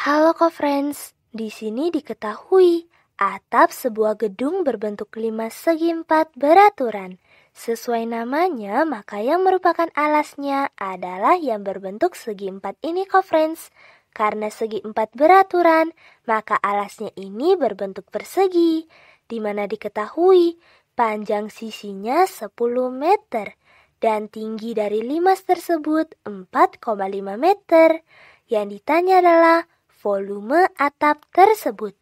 Halo kok friends di sini diketahui atap sebuah gedung berbentuk lima segi empat beraturan. Sesuai namanya, maka yang merupakan alasnya adalah yang berbentuk segi empat ini kok friends Karena segi empat beraturan, maka alasnya ini berbentuk persegi, di mana diketahui panjang sisinya 10 meter dan tinggi dari limas tersebut 4,5 meter. Yang ditanya adalah volume atap tersebut.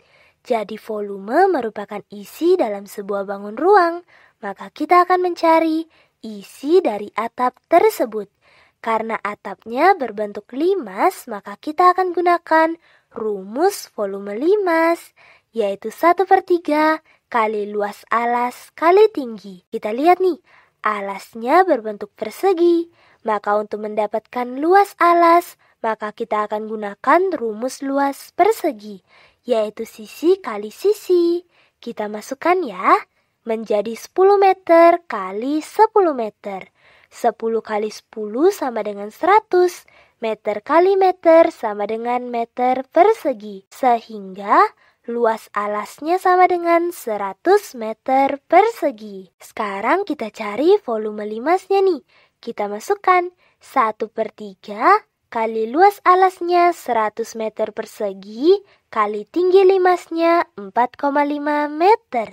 Jadi volume merupakan isi dalam sebuah bangun ruang, maka kita akan mencari isi dari atap tersebut. Karena atapnya berbentuk limas, maka kita akan gunakan rumus volume limas, yaitu 1 per 3 kali luas alas kali tinggi. Kita lihat nih, alasnya berbentuk persegi, maka untuk mendapatkan luas alas, maka kita akan gunakan rumus luas persegi, yaitu sisi kali sisi. Kita masukkan ya, menjadi 10 meter kali 10 meter. 10 kali 10 sama dengan 100, meter kali meter sama dengan meter persegi, sehingga luas alasnya sama dengan 100 meter persegi. Sekarang kita cari volume limasnya nih. Kita masukkan 1 per 3 kali luas alasnya 100 meter persegi kali tinggi limasnya 4,5 meter.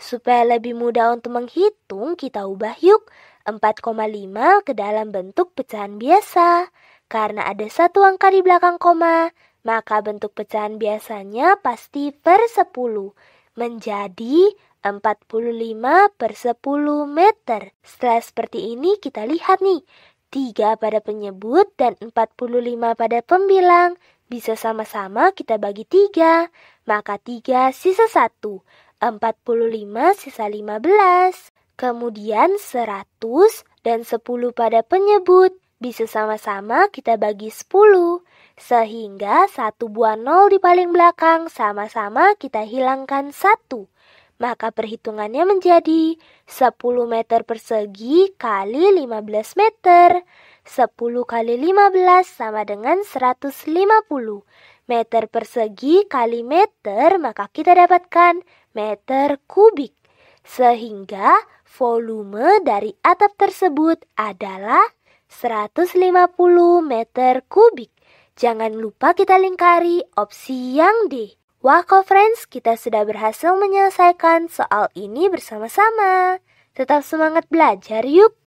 Supaya lebih mudah untuk menghitung, kita ubah yuk 4,5 ke dalam bentuk pecahan biasa. Karena ada satu angka di belakang koma, maka bentuk pecahan biasanya pasti per 10 menjadi 45 per 10 meter. Setelah seperti ini kita lihat nih, 3 pada penyebut dan 45 pada pembilang. Bisa sama-sama kita bagi 3, maka 3 sisa 1, 45 sisa 15. Kemudian 100 dan 10 pada penyebut. Bisa sama-sama kita bagi 10, sehingga satu buah nol di paling belakang sama-sama kita hilangkan satu maka perhitungannya menjadi 10 meter persegi kali 15 meter. 10 kali 15 sama dengan 150 meter persegi kali meter, maka kita dapatkan meter kubik. Sehingga volume dari atap tersebut adalah 150 meter kubik. Jangan lupa kita lingkari opsi yang D. Wah, kok Friends, kita sudah berhasil menyelesaikan soal ini bersama-sama. Tetap semangat belajar yuk!